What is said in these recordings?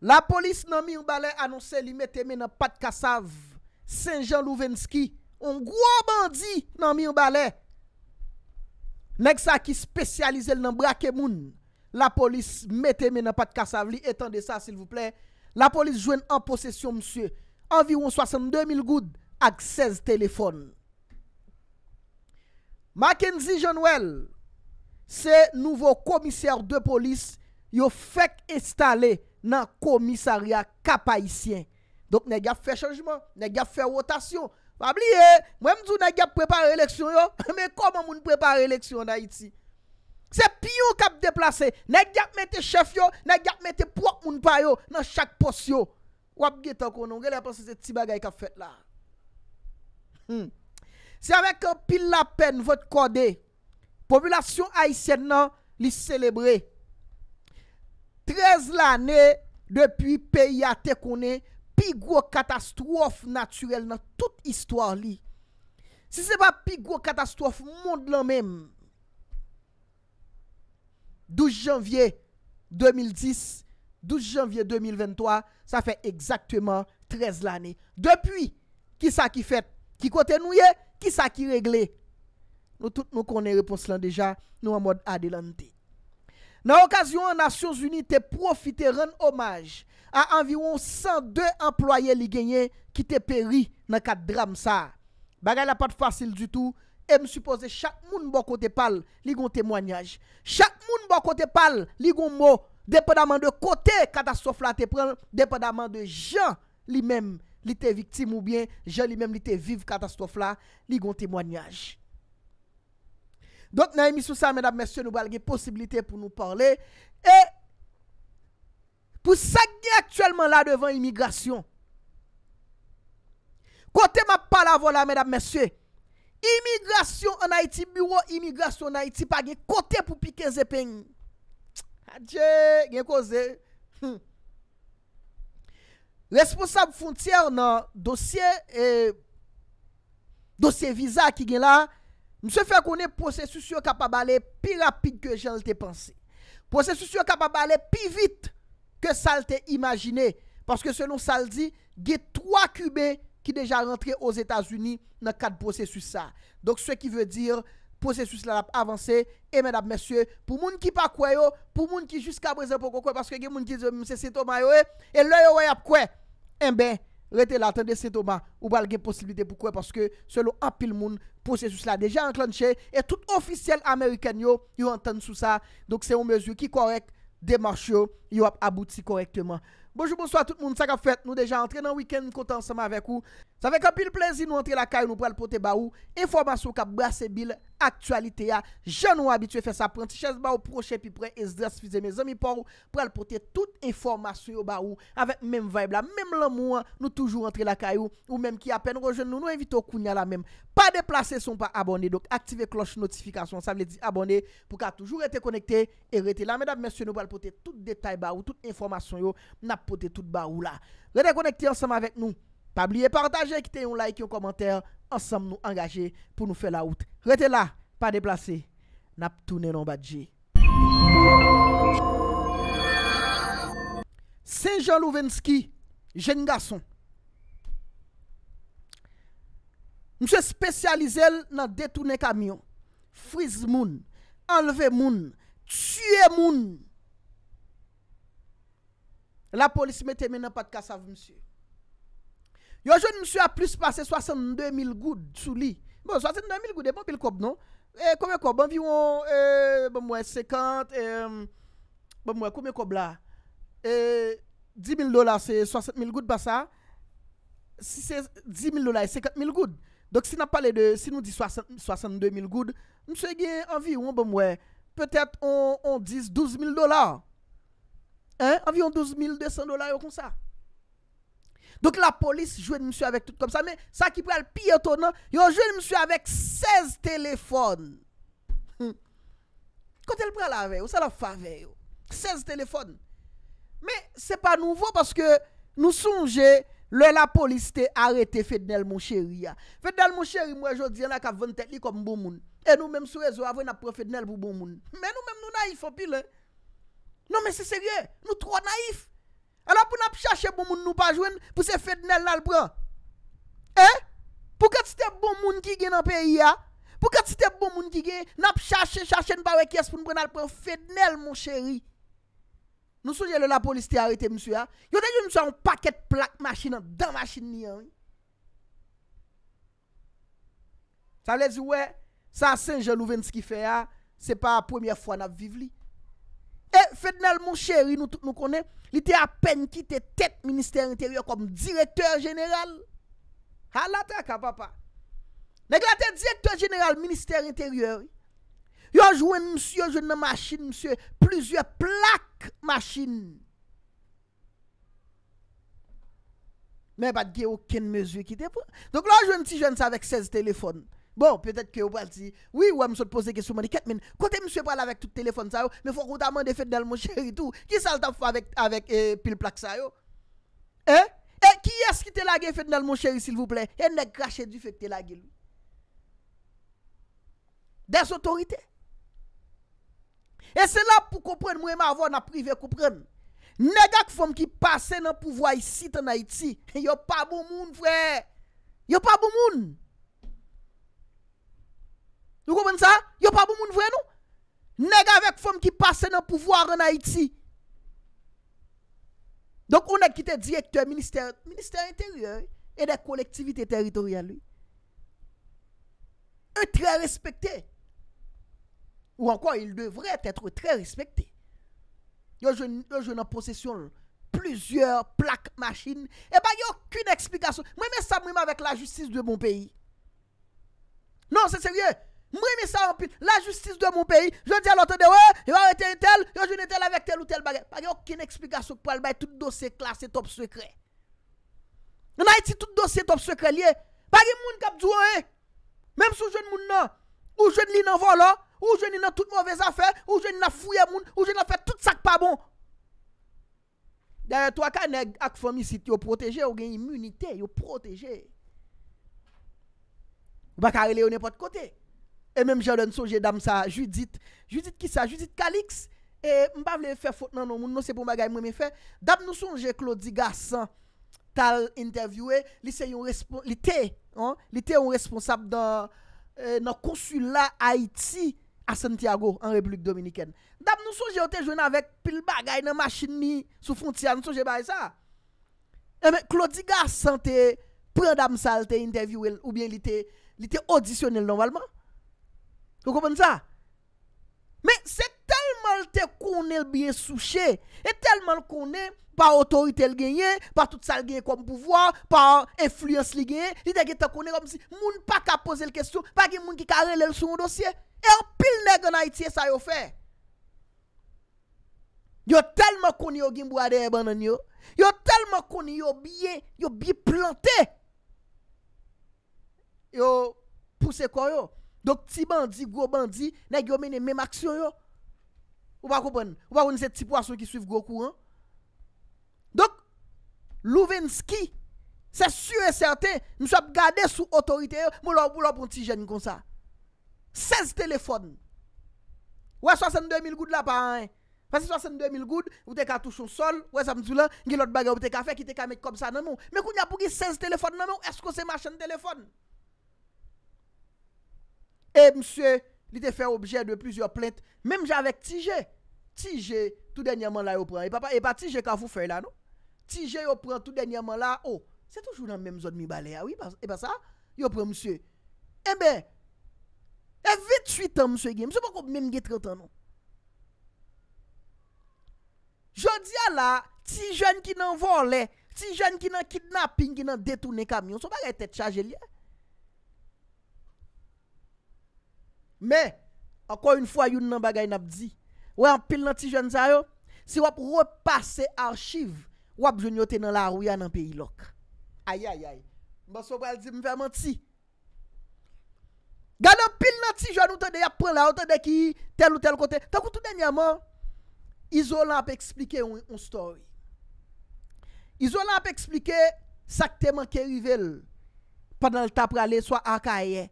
La polis nan Mirbalè anonsè li mette men nan Patkassav, Saint-Jean Louvenski, on gwa bandi nan Mirbalè. Nèk sa ki spesyalize l nan Brakemoun, la polis mette men nan Patkassav, li etande sa, s'il vous plaît, la polis jwen an posesyon, msye, anviron 62 000 goud, ak 16 telefone. Mackenzie Jean-Noël, se nouvo komisèr de polis, yo fèk estalè, nan komisarya kapayisyen. Dok ne gap fè chanjman, ne gap fè rotasyon. Mwen mdou ne gap prepare leksyon yo, men koman moun prepare leksyon na iti? Se piyo kap deplase, ne gap mette chef yo, ne gap mette pouak moun payo, nan chak posyo. Wap getan konon, gè la panse se ti bagay kap fèt hmm. la. Se avèk an pil la pen vot kode, populasyon ayisyen nan li selebrè. Trez l'anè, depi peyi a te konè, pi gro katastrof natyrel nan tout istwar li. Si se ba pi gro katastrof moun lan mèm, 12 janvye 2010, 12 janvye 2023, sa fè ekzaktwèman trez l'anè. Depi, ki sa ki fèt, ki kote nouye, ki sa ki regle. Nou tout nou konè repons lan deja, nou amod adelantè. Nan okasyon, Nasyons Unite profite ren omaj a anviron 102 employe li genye ki te peri nan kat dram sa. Bagay la pat fasil du tou, e msupose chak moun bo kote pal li goun temwanyaj. Chak moun bo kote pal li goun mou depenaman de kote katastrofla te pren, depenaman de jan li men li te viktim ou bien jan li men li te viv katastrofla li goun temwanyaj. Donk nan emisousa mèdap mèsyo nou balge posibilite pou nou parle. E pou sak gen aktuelman la devan imigrasyon. Kote ma pala vola mèdap mèsyo. Imigrasyon anayti bureau, imigrasyon anayti pa gen kote pou piken zepen. Adje, gen koze. Hm. Responsable Fountier nan e, dosye visa ki gen la. Mse fe konen prosesus yo kapabale pi lapid ke jan lte panse. Prosesus yo kapabale pi vit ke salte imajine. Paske se non saldi, gey 3 kube ki deja rentre os Etasuni nan 4 prosesus sa. Dok se ki ve dire, prosesus la ap avanse. E men ap mesye, pou moun ki pa kwayo, pou moun ki jiska breze poko kwe, paske gey moun ki zi mse sito mayo e, e lo yo woy ap kwe. E mbe. Rete la, tende se toman, ou balge posibilite pou kwe, poske se lo apil moun, posye sou sla deje anklanche, e tout ofisyele Ameriken yo, yo anten sou sa, dok se yo mezu ki korek, demarch yo, yo ap abouti korekteman. Bojou, bonsoy, tout moun, sakap fet, nou deje antren an wiken, kontan seman avek ou. Ah. Sa fe kapil plezi nou entri la kayou nou pral pote ba ou, informasyon kap brase bil, aktualite ya, jen nou abitue fe sa pranti, ches ba ou proche pi pre, es dras fize me zami por ou, pral pote tout informasyon yo ba ou, avek menm vaib la, menm lan mou an, nou toujou entri la kayou, ou menm ki apen rojen, nou nou evite ou kounya la menm, pa deplase son pa abone, dok aktive kloche notifikasyon, sa mle di abone, pou ka toujou rete konekte, e rete la, menm mèsyon nou pral pote tout detay ba ou, tout informasyon yo, na pote tout ba ou la, rete Pabliye partaje, ekite yon like, yon komentare, ansam nou angaje pou nou fe laout. Rete la, pa deplase, nap toune yon badje. Saint Jean Louvenski, jen gason. Mse spesyalize l nan detoune kamyon. Frize moun, enleve moun, tue moun. Moun. La polis me teme nan pat kasa v msye. Yo joun msou a plus pa se 62 mil goud sou li Bon 62 mil goud e bon bil kob non E kome kob anviyon E bon mwen 50 E bon mwen kome kob la E 10 mil dola se 60 mil goud pa sa Si se 10 mil dola e 50 mil goud Dok si nan pale de Si nou di 62 mil goud Msou e gen anviyon bon mwen Petet on diz 12 mil dola Hein anviyon 12 mil 200 dola yo kon sa Donk la polis jwen mswe avèk tout kom sa, men sa ki pral pi eto nan, yo jwen mswe avèk 16 télèfon. Kote l pral avè, yo sa la favey, yo. 16 télèfon. Men se pa nouvo, paske nou sonje, lè la polis te arète fèdnel mou chèri ya. Fèdnel mou chèri mwen jò diyan la ka vèn tèk li kom mbou moun. E nou men mswe zo avè na pran fèdnel mbou moun. Men nou men nou naif opil. Non men se sèrye, nou tro naif. A e la pou nap chache bon moun nou pa jwen pou se fednel nan l pran. Eh? Pou kat se te bon moun ki gen nan peri ya? Pou kat se te bon moun ki gen, nap chache, chache nou pa rekes pou nou pran nan l pran fednel, moun cheri. Nou souje lè la polis te arete, msou ya. Yo te joun msou an paket plak machinan, dan machin ni ya. Sa wè zi wè, sa sen jen nou ven s ki fe ya, se pa a premier fwa nan viv li. E eh, fèdnel moun chèri nou konè, li te apèn ki te tèt Ministèr Intèryor kom direktèr jenèral. Ha ah, l'atak a papa. Nèk la te direktèr jenèral Ministèr Intèryor. Yo jwen msè, yo jwen nan machin, msè, plüzyè plak machin. Mè bat ge ou ken mèzou ki te pou. Donk la yo jwen ti jwen sa vek 16 tèlefon. Bon, peut-être que yo pral si, oui, wè m'sot pose gè soumane, ket men, kote m'swe pral avèk tout tèlefon sa yo, mè fòk wot amè de fèd nèl mò chèri tou, ki sal tap fò avèk pil plak sa yo? Eh? Eh, ki esk ki tè la gè fèd nèl mò chèri s'il vous plè? Enè krashe du fèd tè la gè li. Des otorite? E sè la pou koupren, mou emè avò na privè koupren. Nèdak fòm ki pase nan pou vwa y sit anay tsi, yo pa moun moun, frè! Yo pa moun moun! Yon pa bon moun vre nou? Neg avèk fòm ki pase nan pouvoar an Haiti Donk ou nan ki te direktor Ministère intérieur E de kolektivité territoriale E trè respecté Ou ankon il devrè tè trè respecté Yon jè nan possession Plusièr plak machin E eh ba yon koun eksplikasyon Mwen mè sa mwen mè avèk la justice de moun peyi Non se seriè Mreme sa anpit, la justis de moun peyi, jen di alote de we, yo jen etel, yo jen etel avek tel ou tel bagay, bagay okine eksplikasyon pou albay, tout dosye klas, se top sekre. Nanay ti tout dosye top sekre liye, bagay moun kap zwa e, menm sou jen moun non. nan, ou jen li nan volan, oh. ou jen li nan tout mouvez afer, ou jen li nan fouye moun, ou jen li nan fet tout sak pa bon. Daya to akane ak fomisite, yo proteje, yo gen imunite, yo proteje. Ou bakare li yo ne pot kote, E menm jè ou den souje dam sa Judit. Judit ki sa? Judit Kalix? E mba vle fè fòt nan nou moun, nou se pou mba gay mwen mè fè. Dam nou souje Claudie Garcin tal intervyou e, li te yon responsab eh, nan konsula Haiti a Santiago an Republik Dominikèn. Dam nou souje ou te jwen avèk pil bagay nan machin mi sou fon tia, nou souje bay sa? E eh menm Claudie Garcin te pren dam sa al te intervyou el ou bien li te audisyonel normalman. Yo kompon sa? Me, se telman te konel biye souche, e telman konel pa otorite l genye, pa tout sal genye kompouvo, pa enfluens li genye, li deke te konel komsi, moun pa ka pose l kestyon, pa gen moun ki karele l soum dosye, e yo pil ne genay tiye sa yo fe. Yo telman konel yo gimbo ade e banan yo, yo telman konel yo biye, yo biye plante, yo puse kon yo, Gok ti bandi, gwo bandi, nan gyo menen menm aksyon yo. Ou pa koupen? Ou pa kouni se ti pwasyon ki suiv Gokou, an? Dok, Louvinsky, se sure certe, msop gade sou otorite yo, mwolop mwolop mwoti jen kon sa. 16 telefone. Ouwe, 62 mil goud la pa, an? Fasi 62 mil goud, wote ka touche sou sol, ouwe, sa mzou la, nge lot bagay wote ka fe, ki te ka met kom sa nan moun. Mwen koun ya pou ki 16 telefone nan moun, esko se machan telefone? E msye, li te fe obje de pliz yo plente. Mem javek tije, tije, tout den yaman oh. la ah yo pran. E pa tije ka vou fer la nou. Tije yo pran tout den yaman la. Oh, se toujou nan menm zon mi bale ya. E pa sa, yo pran msye. Ebe, e 28 an msye gen. Mse pou kon menm gen 30 an nou. Jodi a la, ti jen ki nan vole, ti jen ki nan kidnapping, ki nan detounen kamyon. So pa rey tete chaje li ya. Mè, akon yon fwa yon nan bagay nan ap di, wè ap pil nan ti joun zayon, si wè ap repase arshiv, wè ap joun yote nan la rouya nan pe ilok. Ayayay, baso wè al di mwen fè man ti. Gan nan pil nan ti joun, ou te dey ap prela, ou te dey ki tel ou tel kote, takou touten yaman, izo lan ap eksplike yon story. Izo lan ap eksplike sakte man ke rivel padan l tapra le swa akayen.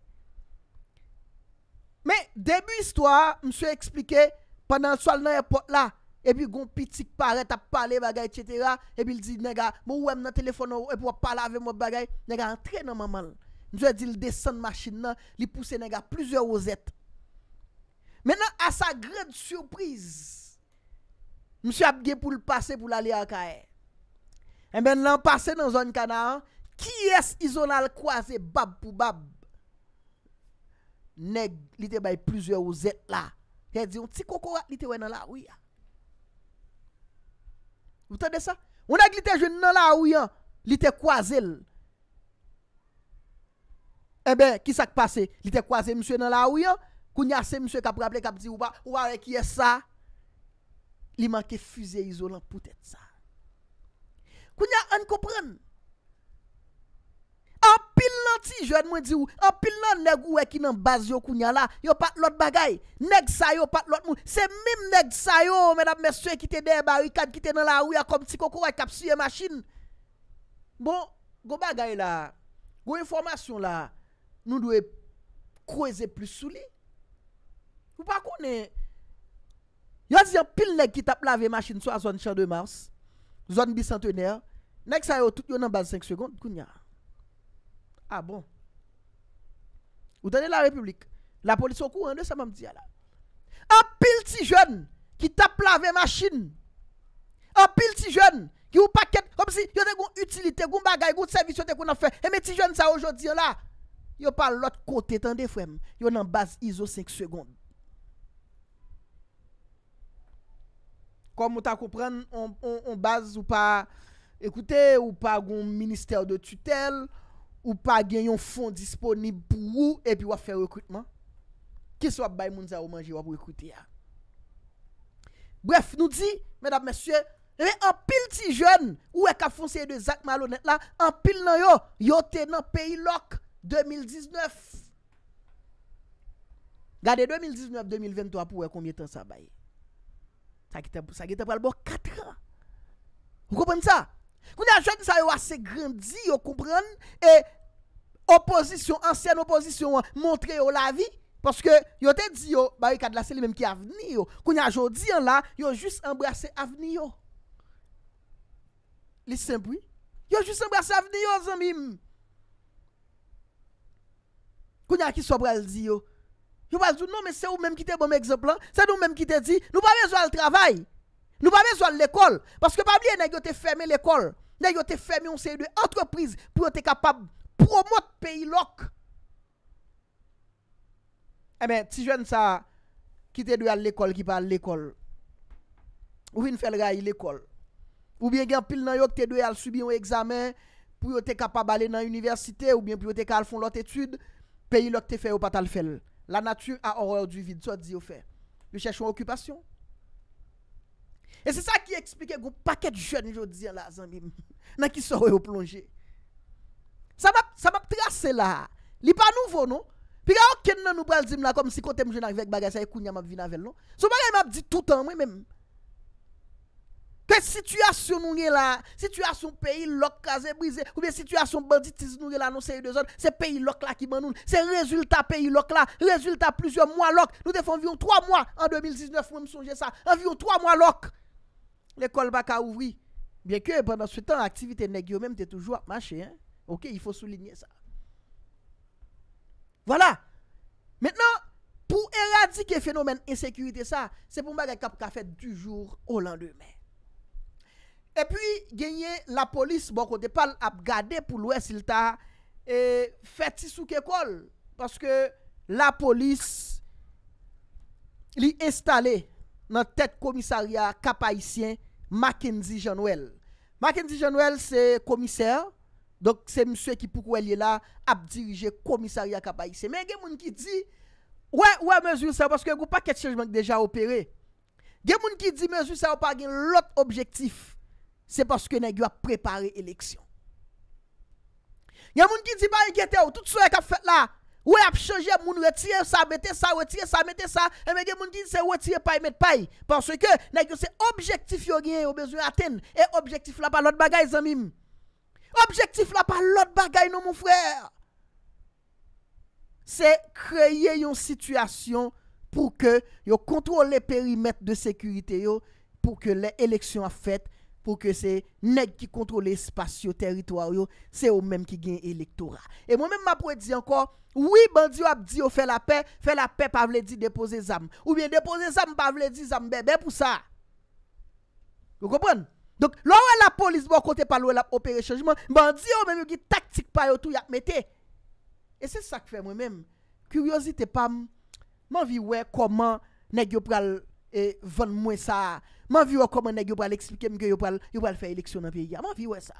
Men, debi istwa, mswe eksplike, pandan sol nan epot la, epi goun pitik paret ap pale bagay, etc. Epi li di, nega, mwem nan telefon nou, epi wap pale avem wap bagay, nega, antre nan mamal. Mswe di li desen masin nan, li puse, nega, plizur o zet. Menan, asa gred surpriz, mswe apge pou l'pase pou l'ali ankaye. Emen, eh nan pase nan zon kanan, ki es izonal kwaze bab pou bab? Neg li te bay plizye ou zet la. Kè di yon ti koko wak li te wè nan la ou ya. Woutan de sa? Wou neg li te jen nan la ou ya. Li te kwa zel. E ben, ki sa kpase? Li te kwa zel msè nan la ou ya. Koun ya se msè kaprable kapzi ou ware kiye sa. Li manke füze izolant pou tèt sa. Koun ya an koprenn. An pil nan ti, jwen mwen di ou, an pil nan neg ou e ki nan baz yo kounyan la, yo pat lot bagay, neg sayo pat lot moun. Se mim neg sayo, men ap meswe ki te deba, wikan ki te nan la ou ya kom ti koko wakap suye masin. Bon, go bagay la, go informasyon la, nou dwe kweze plus souli. Ou pa kounen, yo zi an pil neg ki tap lave masin sou a zon chan 2 mars, zon bicentenar, neg sayo tout yo nan baz 5 second kounyan. A ah, bon, ou tante la republik, la polis okou an de sa mam diya la. An pil ti joun ki tap la ve machin, an pil ti joun ki ou paket, kom si yon te goun utilite, goun bagay, goun servis yon te goun an fe, e me ti joun sa ojou diyo la, yon pa lot kote tante fwem, yon an baz iso 5 segoun. Kom ou ta koupren, on baz ou pa ekoute, ou pa goun minister de tutel, Ou pa gen yon fond disponib pou ou e pi wap fe rekrutman. Kis wap bay moun za wamanji wap rekrutiya. Bref nou di men ap mersye. Eme ampil ti jen ou e ka fon seye de Zak Malon et la. Ampil nan yo. Yo tenan peyi lok 2019. Gade 2019-2023 pou wè koumyen tan sa bay. Sakitap wale bo 4 an. Ou koupan sa? Kounye a jen sa yo ase grandi yo koupan. E... oposisyon, ansyen oposisyon, montre yo la vi, paske yo te di yo, bari kad la seli menm ki avni yo, koun ya jodi an la, yo jis embrase avni yo, lisem poui, yo jis embrase avni yo zanbim, koun ya ki sobral di yo, yo wazou, nan men se ou menm ki te bom ekseplan, se ou menm ki te di, nou pa vezwa l travay, nou pa vezwa l ekol, paske pa blye nan yo te ferme l ekol, nan yo te ferme yon seli de entreprise, pou yo te kapab, Promote peyi lok. Emen, eh ti jwen sa, ki te dwe al l'ekol, ki pa al l'ekol. Ou vin fel gayi l'ekol. Ou bin gen pil nan yok, te dwe al subi yon examen, pou yo te kapabale nan universite, ou bin pou yo te kapabale nan etude, peyi lok te fe yo patal fel. La natu a oror du vid, so di yo fe. Yo chèchou an okupasyon. E se sa ki eksplike, yo paket jwen, yo diyo la, nan ki sor yo plonje. Sa map trase la. Li pa nouvo nou. Pi ka ok ken nan nou pral zim la kom si kote mou jenak vek bagay sa e koun ya map vin avel non? nou. So bagay map di toutan mwen menm. Ke situasyon nou nye la. Situasyon peyi lok kaze brize. Ou biye situasyon banditiz nou nye la nou se yon de zon. Se peyi lok la ki manoun. Se rezultat peyi lok la. Rezultat plizyon mwen lok. Nou defon vyon 3 mwen. An 2019 mwen msonje sa. An vyon 3 mwen lok. Lekol baka ouvri. Biye ke pendant sou tan aktivite negyo menm te toujwa. Maché hein. Ok, il faut souligner ça. Voilà. Maintenant, pou eradiquer phénomène insécurité ça, c'est pou mbère kapka fè du jour ou l'an demè. Et puis, gènyè la polis, bon, kote pal ap gade pou l'ouè s'il ta, fè ti sou kè kol. Parce que la polis li installé nan tèt komissaria kapaïsien Mackenzie Jean-Noël. Mackenzie Jean-Noël, c'est komissèr Donk se mswe ki pou kwe li la ap dirije komisari ya kapayise. Men gen moun ki di, wè wè mèzou sa, paske yon kou pa ket chanjman ki deja opere. Gen moun ki di mèzou sa wè pa gen lòt objektif, se paske nè gyo ap prepare eleksyon. Gen moun ki di pa yon e gye te wè, tout sou yon kap fèt la, wè ap chanjman, moun wè tiye sa, wè tiye sa, wè tiye sa, wè tiye sa, e men gen moun ki di se wè tiye pay met pay, paske nè gyo se objektif yon gen yon mèzou aten, e objektif la pa lòt bagay zanmim. Objektif non, bon oh, la pa lot bagay nou moun frèr. Se kreye yon situasyon pou ke yo kontrol le perimetre de sekurite yo. Pou ke le eleksyon a fèt. Pou ke se neg ki kontrol le spasyon teritoryo. Se yo menm ki gen elektora. E moun menm ma pou e di ankon. Ou i bandi yo ap di yo fè la pè. Fè la pè pa vle di depose zam. Ou bi depose zam pa vle di zam bebe pou sa. Yo kompon? Donk lò wè la polis mò kontè pa lò wè la operè chanjman Mè an di yò mè mè mè yò ki taktik pa yò tou yakmè te E se sak fè mè mè mè Kuriosite pam Mè an vi wè kòman Nèk yò pral e, von mwen sa Mè an vi wè kòman nèk yò pral eksplike mge yò pral Yò pral fè eleksyon nan pe yè Mè an vi wè sa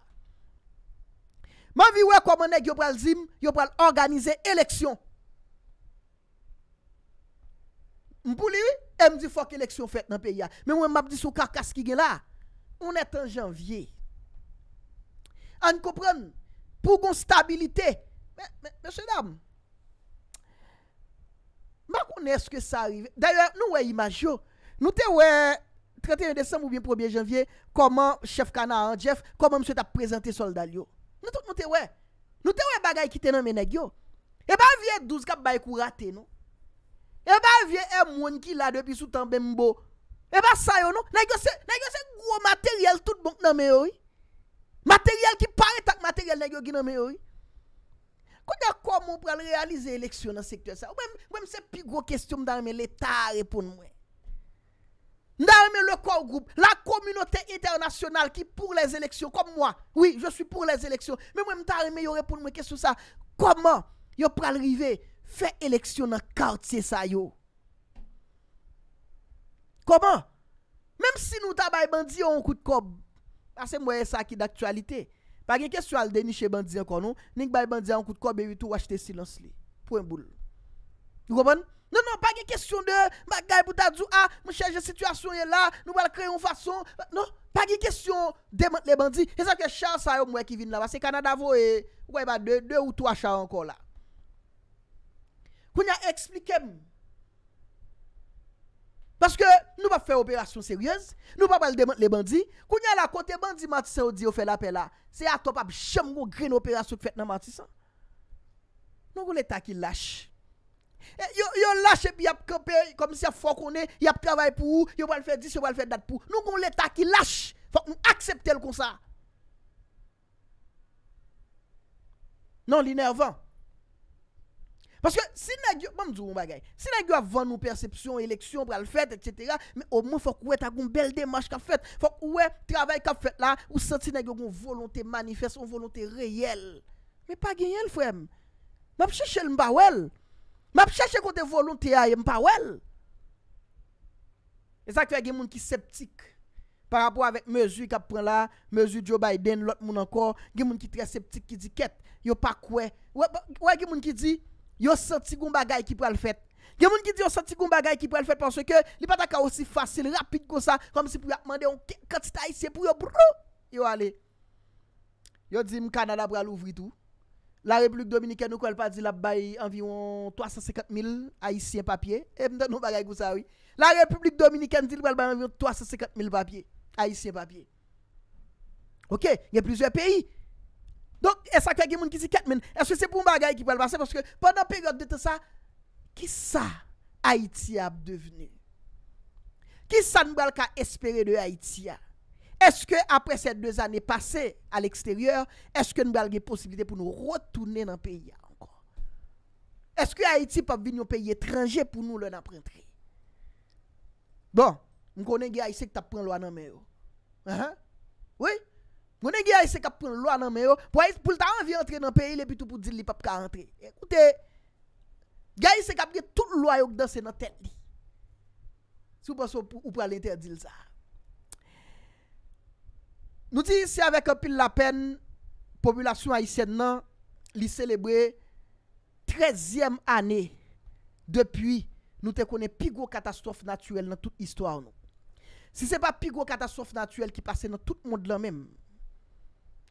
Mè an vi wè kòman nèk yò pral zim Yò pral organize eleksyon M pou li wè M di fòk eleksyon fèt nan pe yè Mè mwen mabdi sou karkas ki gen la On et an janvye. An koupren, pou goun stabilite. Mèche dam, mè konè ske sa arrive. Dè yè, nou wè imaj yo. Nou te wè 31 desem ou bien 1 janvye, koman chef kana an jef, koman msè ta prezante solda yo. Nou te wè bagay ki tenan menè gyo. E ba wè 12 kap bay kou rate nou. E ba wè e moun ki la de pi sou tan bembo. E ba sa yo nou, nan yo se gwo materyel tout moun nan me yoy? Materyel ki pare tak materyel nan yo gin nan me yoy? Kou nyak kou moun pral realize eleksyon nan sektuè sa? Ou mwen mse pi gwo kwestyon nan mwen l'Etat repoun mwen? Nan mwen le kor group, la komunote internasyonal ki pou les eleksyon, kom mwen, oui, je sou pou les eleksyon, mwen mwen mwen pral mwen yo repoun mwen kesou sa? Kou mwen yo pral rive, fe eleksyon nan kart se sa yo? Koman? Mem si nou ta bay bandi yo an ah, kout kob, ase mwenye sa ki d'aktualite. Pagye kestyon al deni che bandi an konon, nin k bay bandi an kout kob, ewi tou wache te silans li. Pwen mboul. Nou komon? Non, non, pagye kestyon de, mwenye gaye pou ta djou ah, non, a, mwenye chenje situasyon e la, nou wale kreyon fason. Non, pagye kestyon, demote le bandi. Esem ke chan sa yo mwenye ki vin la, vase kanada vo e, mwenye ba de, de ou tou achan an kon la. Koun ya eksplikem, Paske nou pa fè operasyon sèryèz, nou pa pal demant le bandi, kou nye la kontè bandi matisan ou di ou fè la pel la, se a top ap chèm moun gren operasyon fèt nan matisan. Nou goun lè ta ki lâch. Yon lâch ep yap kompè, kom si a fò konè, yap travay pou ou, yon pal fè dis, yon pal fè dat pou. Nou goun lè ta ki lâch, fò moun akseptèl kon sa. Nan l'inervant. Paske si nè gyo, mè mdou mba gè, si nè gyo avan nou persepsyon, eleksyon, pral fèt, etc., mè obman fòk wè tagoun bel demanj kap fèt, fòk wè travèy kap fèt la, ou sè ti nè gyo goun volontè manifest, goun volontè reyèl. Mè pa genyèl fò mè. Mè ap chè chèl mba wèl. Mè ap chè chè kon te volontè aye mba wèl. E sa kwa gen moun ki septik par rapport avèk mè zwi kap pren la, mè zwi Joe Biden, lot moun ankor, gen moun ki tre septik ki di ket, yo pa kwe. Ouè Yo senti goun bagay ki pou al fèt. Gen moun ki di yo senti goun bagay ki pou al fèt panche ke li pataka osi fasil, rapik kon sa konm si pou ya mande yon katita aisyen pou yo brou. Yo ale. Yo di mkanada pou al ouvri tou. La Republik Dominikè nou kon al pa di la bay anviron 350.000 aisyen papye. E mdan nou bagay kon sa oui. La Republik Dominikè nou di la bay anviron 350.000 papye. Aisyen papye. Ok, yon plizye peyi. Donk, es a kagye moun ki si ket men, es ke se pou m bagay ki pou el vase, parce ke pendant peryode de te sa, ki sa Haiti ap deveni? Ki sa nou bal ka espere de Haiti? Eske apre se de zanen pase al eksteryor, eske nou bal ge posibilite pou nou rotounen nan peyi anko? Eske Haiti pa bin yon peyi etranje pou nou loun ap rentre? Bon, m konen ge a yisek tap pon lwa nan men yo. Ha uh-huh. ha? Oui? Gwene ge aise kap proun lwa nan men yo, pou aise pou lta anvi entre nan peyi le pi tou pou dil li pap ka entre. Ekoute, ge aise kap ge tout lwa yo k dan se nan ten li. Sou baso ou pralete a dil sa. Nou ti si avek an pil la pen, populasyon aise nan li selebré treziyem ane. Depi nou te konen pi gwo katastrof natywel nan tout istwa ou nou. Si se pa pi gwo katastrof natywel ki pase nan tout moun de lan menm,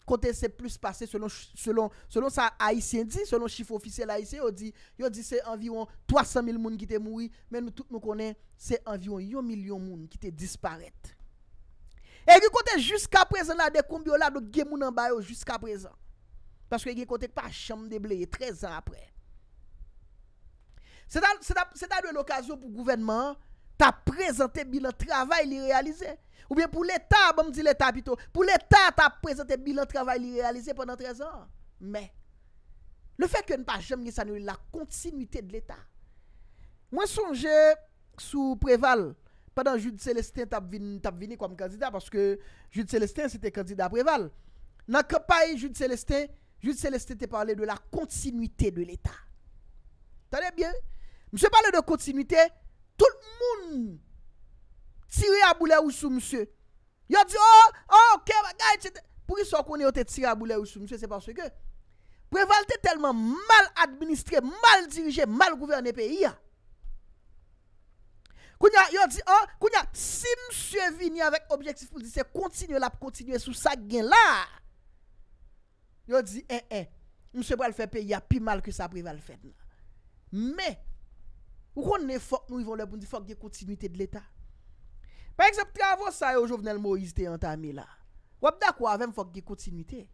konten se plus pase selon sa haisyen di, selon chifo ofissel haisyen yo di, yo di se environ 300 mil moun ki te moui, men nou tout nou konen, se environ 1 milyon moun ki te disparete. E yon konten jusqu'a prezen la dekombiola do gemounan bayo jusqu'a prezen. Paske yon konten pa chanm debleye 13 an apre. Se ta lwen okasyon pou gouvenman, Ta prezante bilan travay li realize. Ou bien pou l'Etat, bon mdi l'Etat pito. Pou l'Etat ta prezante bilan travay li realize ponan trezor. Men, le fek yo npa jom nye sanou la kontinuité de l'Etat. Mwen sonje sou preval padan Jude Celestin tap vini kwa m kandida paske Jude Celestin sete kandida preval. Nan kapay Jude Celestin, Jude Celestin te parle de la kontinuité de l'Etat. M se pale de kontinuité Tout moun... Tire a boule ou sou msè. Yo di, oh, oh, kema, gaye, chete. Pou y son kon yo te tire a boule ou sou msè, se panso ke, prevalte telman mal administre, mal dirije, mal gouverne peyi ya. Koun ya, yo di, oh, koun ya, si msè vini avèk objeksi pou lise, kontinye la pou kontinye sou sa gen la. Yo di, eh, eh, msè pou al fè peyi ya, pi mal ki sa preval fè. Me, Ou kon ne fok nou yon levoun di fok gye kontinuité de l'Etat? Par eksepti avos sa yo jovenel Moïse te yon tamé la. Wap da kwa avèm fok gye kontinuité?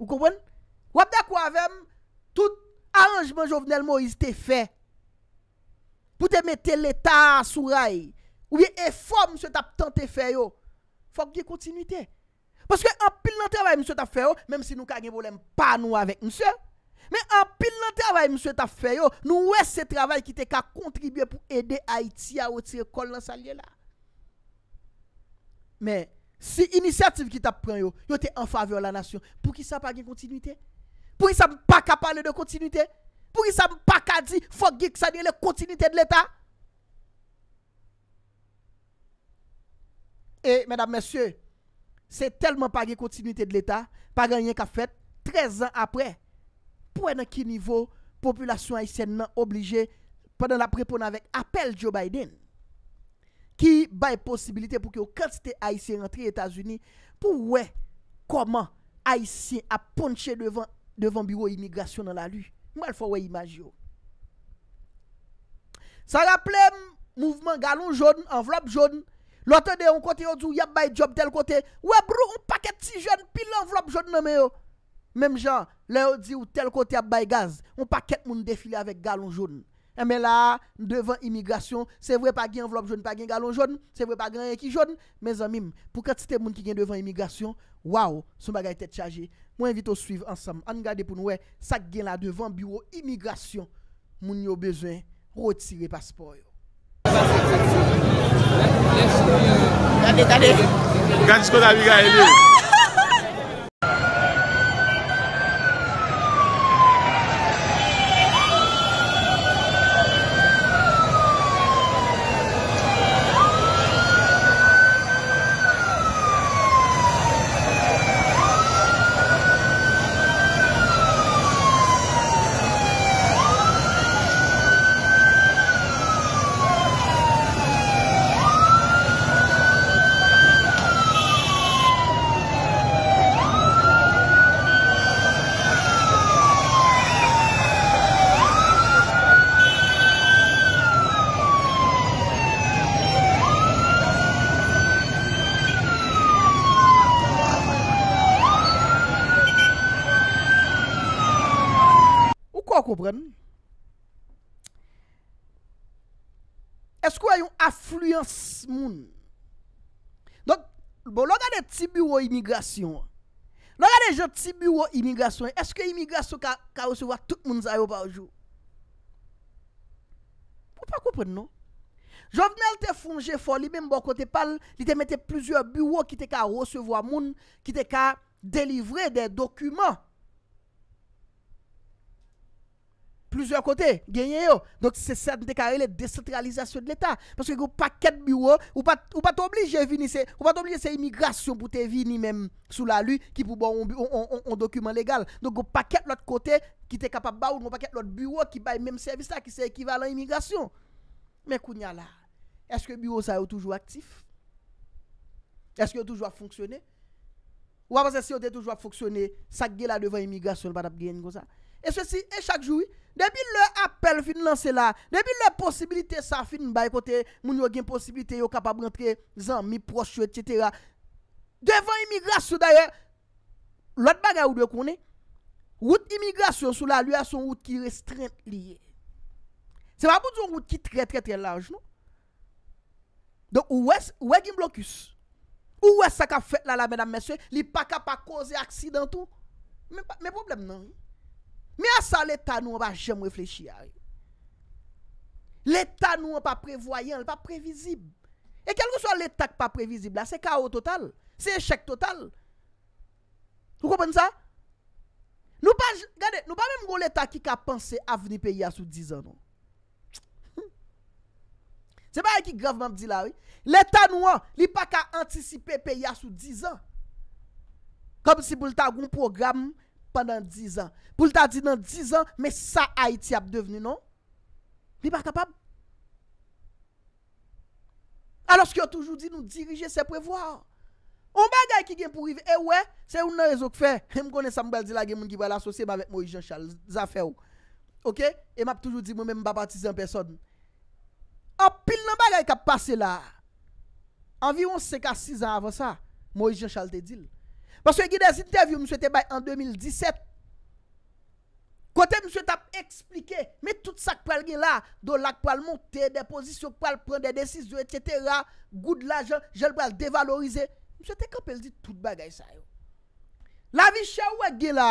Ou konpwen? Wap da kwa avèm tout aranjman jovenel Moïse te fè? Poutè mette l'Etat sou ray? Ou yon e fò msè tap tante fè yo? Fok gye kontinuité? Paske apil nante avè msè tap fè yo, mèm si nou kage volèm pa nou avè msè? Men, an pil nan travay mswe ta fe yo, nou wè se travay ki te ka kontribye pou ede Haiti a otire kol nan sa liye la. Men, si inisiativ ki ta pren yo, yo te an fave yo la nasyon. Pou ki sa pa gen kontinuité? Pou ki sa pa ka pale de kontinuité? Pou ki sa pa ka di fok gen ki sa liye le kontinuité de l'Etat? E, menam, mensye, se telman pa gen kontinuité de l'Etat, pa gen yon ka fet 13 an apre. pouè nan ki nivou populasyon Aisyen nan oblige apel Joe Biden ki bay posibilite pou ki yo kantite Aisyen rentre Etasuni pou wè koman Aisyen a ponche devan biro imigrasyon nan la lu mwen fò wè imaj yo sa rapple mouvment galon joun, envelop joun lote de yon kote yo dzou yap bay job tel kote wè brou, un paket si joun pil envelop joun nan me yo Mem jan, lè ou di ou tel kote ap bay gaz, ou pa ket moun defile avèk galon joun. E mè la, devan imigrasyon, se vwe pa gen envelope joun, pa gen galon joun, se vwe pa gen ekijoun, mè zanmim, pou ket se te moun ki gen devan imigrasyon, waw, sou bagay tèt chaje. Mwen evite ou suiv ansam. An gade pou nouè, sak gen la devan bureau imigrasyon, moun yo bezwen, rotire paspor yo. Tade, tade. Gansko da viga eme. imigrasyon. Nagade jote si bureau imigrasyon, eske imigrasyon ka osevo a tout moun zayou pa oujou? Pou pa koupren nou? Jot men el te founje fò, li men mbo kote pal li te mette plouzyor bureau ki te ka osevo a moun, ki te ka delivre de dokumen Plouzèr kote, genye yo. Donk se sa de kare le destralizasyon de l'Etat. Paske yo paket biwo, ou pa t'oblije vini se, ou pa t'oblije se imigrasyon pou te vini menm sou la lu, ki pou bon on dokumen legal. Donk yo paket lot kote ki te kapab ba ou, yo paket lot biwo ki bay menm servisa ki se ekivalen imigrasyon. Men kounya la, eske biwo sa yo toujou aktif? Eske yo toujou a fonksyone? Ou apan se si yo te toujou a fonksyone, sak gen la devan imigrasyon, ou pa tap gen yo sa? E se si, e chak joui, debi le apel fin lanse la, debi le posibilite sa fin baykote, moun yo gen posibilite yo kapab rentre, zan mi prosye, etc. Devan imigrasyon daye, lot bagay ou de konen, route imigrasyon sou la, li a son route ki restreint liye. Se pa pou diyon route ki tre tre tre laj nou. Don ou es, ou e gen blokus. Ou es sa ka fet la la, la mèdame mèsye, li pa kapak kose aksidentou. Mè problem nan ou. Me asan l'Etat nou an pa jem reflechi ari. L'Etat nou an pa prevoyen, l'an pa previzib. E kel kon so l'Etat pa previzib la, se kao total. Se eshek total. Nou kompon sa? Nou pa jen, gade, nou pa menm kon l'Etat ki ka pense avni pe ya sou 10 an nou. Se pa yon ki gravman pdi la ari. L'Etat nou an, li pa ka antisipe pe ya sou 10 an. Kom si pou l'ta goun programm, pandan 10 an, pou l ta di nan 10 an me sa a iti ap deveni non li parta pab alos ki yo toujou di nou dirije se pou e vo ou bagay ki gen pou rive e we, se ou nan rezo k fe e m konen sa m bel di la gen moun ki wè l asosye m avèk mou i jan chal, zafè ou ok, e m ap toujou di mou mè m babatize an peson apil nan bagay ki ap pase la anvi 11 seka 6 an avon sa mou i jan chal te dil Baswe gidez interview mswe te bay an 2017 Kote mswe tap eksplike Met tout sak pwal gela Do lak pwal monte, depozisyon pwal pran, de desizyo, etc Goud la jen, jen pwal devalorize Mswe te kapel di tout bagay sa yo La vi chan wè gela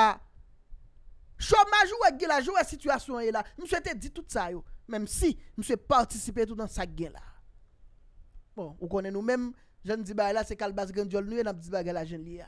Chomaj wè gela, jen wè situasyon yela Mswe te di tout sa yo Mem si mswe partisipe tout an sak gela Bon, ou konen nou men Jen di bay la se kalbaz grandjol Nou en ap di bay la jen li ya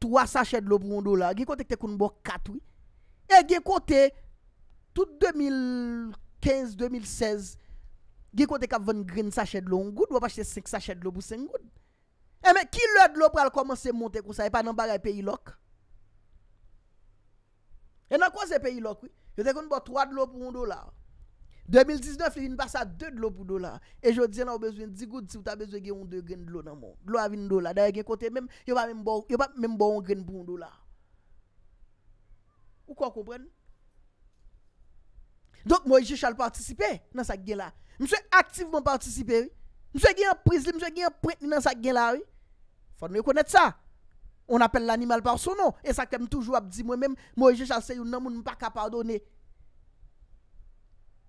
3 sachet lop rondo la, ge konte ke tekoun bò 4, e ge konte, tout 2015, 2016, ge konte ka 20 green sachet lop, 1 goud, wapache 5 sachet lop, 5 goud, e men, ki lòd lop pral komanse monte kousa, e pa nan baray peyi lòk, e nan kwa se peyi lòk, yo tekoun bò 3 lop rondo la, 2019 li vin pa sa 2 dlo pou do la E jodi nan ou bezwen 10 goud Si ou ta bezwen gen yon 2 gren dlo nan moun Dlo avin do la Da gen kote men Yon pa men bo yon gren pou yon do la Ou kwa kou pren? Donk mwen jishal partisipe nan sak gen la Mwen se aktiveman partisipe Mwen se gen prizli Mwen se gen preteni nan sak gen la Fon mwen konet sa On apel l'animal par sonon E sa kem toujou ap di mwen men Mwen jishal se yon nan moun Mwen pa ka pardonne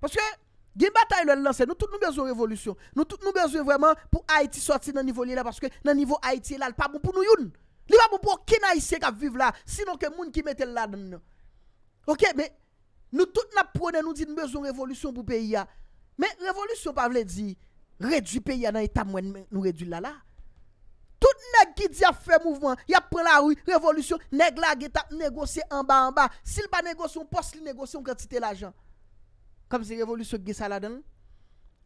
Paske, gwen batay lwen lansen, nou tout nou bezon revolutyon. Nou tout nou bezon vreman pou Haiti sorti nan nivou li la, paske nan nivou Haiti lal, pa moun pou nou yon. Li pa moun pou okina yise kap viv la, sinon ke moun ki metel la nan. Ok, men, nou tout nap pwone, nou di nou bezon revolutyon pou peyi ya. Men, revolutyon pa vle di, redu peyi ya nan eta mwen men, nou redu lala. Tout nek ki di a fe mouvman, ya pren la rouy, revolutyon, nek la geta, negose anba anba. Si lba negose, ou post li negose, ou kantite l'ajan. kom se revolutyon ge saladen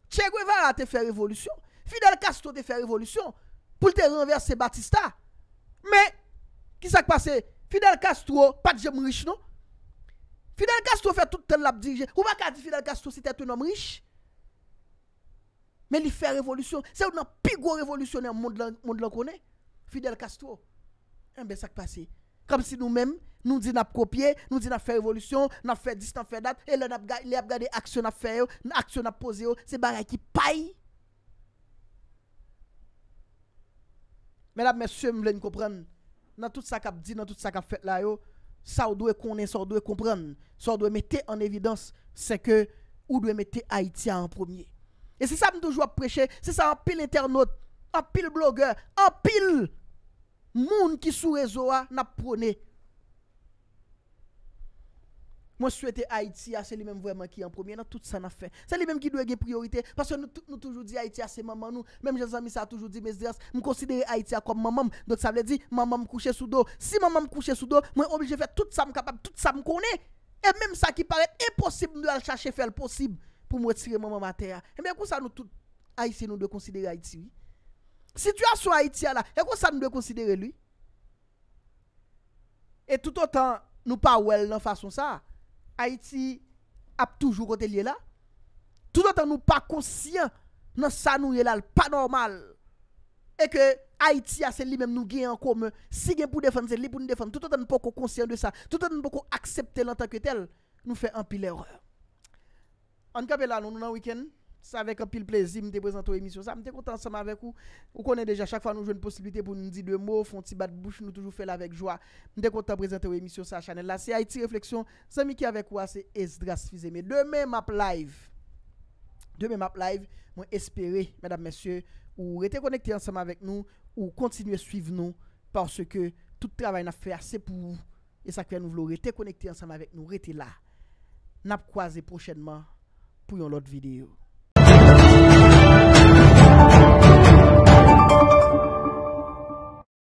Che Guevara te fe revolutyon Fidel Castro te fe revolutyon pou te renverse Batista me, ki sak pase Fidel Castro pat jem rich non Fidel Castro fe tout ten lap dirje ou baka di Fidel Castro se te tou nom rich me li fe revolutyon se ou nan pi gwo revolutyonnen moun lankone Fidel Castro mbe eh sak pase kom si nou menm Nou di nap kopye, nou di nap fè evolisyon, nap fè dis, nap fè dat, e le nap gade aksyon nap fè yo, aksyon nap pose yo, se barè ki pay. Mèdap mèsyè m lè n'kopren, nan tout sa kap di, nan tout sa kap fè la yo, sa ou dwe konen, sa ou dwe kompren, sa ou dwe mette an evidans, se ke ou dwe mette Haitia an promye. E se sa m toujwa preche, se sa an pil internaut, an pil blogger, an pil moun ki sou rezo a nap prone Mwen sou ete Haitia, se li menm vwèman ki an promyen an, tout sa na fè. Se li menm ki dwege priorite, pasè nou toujou di Haitia se maman nou, menm jen zanmi sa toujou di, mwen konsidere Haitia kom maman, dot sa mwen di, maman mwen kouche sou do, si maman mwen kouche sou do, mwen oblije fè tout sa mwen kapab, tout sa mwen konè, e menm sa ki paret, e posib mwen chache fèl posib, pou mwen retire maman materya. E mwen konsa nou tout, Haitia nou dwe konsidere Haitia. Situasyon Haitia la, e konsa nou dwe konsidere lui Haiti ap toujou kote liye la. Tout an tan nou pa konsyen nan sa nou liye la l pa normal. E ke Haiti a ah, sen li men nou gen an kom. Si gen pou defan, sen li pou nou defan. Tout an tan nou pa konsyen de sa. Tout an tan nou pa aksepte lantan ke tel. Nou fe an pi lère. An ka be la nou nan wiken. sa vek an pil plezi, mte prezante ou emisyon sa, mte konta ansama vek ou, ou konen deja, chak fa nou jwen posibilite pou nou di de mou, fon ti bat bouch, nou toujou fe la vek jwa, mte konta prezante ou emisyon sa chanel la, se a iti refleksyon, se mi ki avek ou a, se es dras fizeme, demen map live, demen map live, mwen espere, mèdap mèsyè, ou rete konekte ansama vek nou, ou kontinuè suiv nou, parce ke tout travay na fè asè pou, e sa kwen nou vlo, rete konekte ansama vek nou, rete la, na pkwaze prochenman,